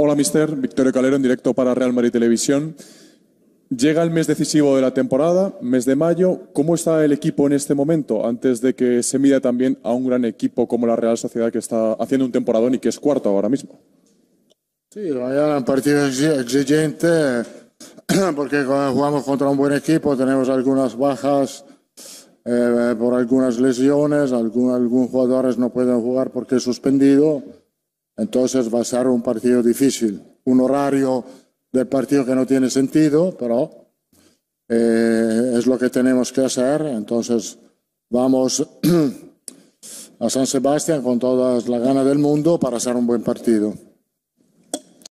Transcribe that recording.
Hola, mister. Victorio Calero en directo para Real Madrid Televisión. Llega el mes decisivo de la temporada, mes de mayo. ¿Cómo está el equipo en este momento antes de que se mida también a un gran equipo como la Real Sociedad que está haciendo un temporadón y que es cuarto ahora mismo? Sí, mañana un partido exigente porque jugamos contra un buen equipo, tenemos algunas bajas eh, por algunas lesiones, algún algunos jugadores no pueden jugar porque es suspendido. Entonces va a ser un partido difícil, un horario del partido que no tiene sentido, pero eh, es lo que tenemos que hacer. Entonces vamos a San Sebastián con todas las ganas del mundo para hacer un buen partido.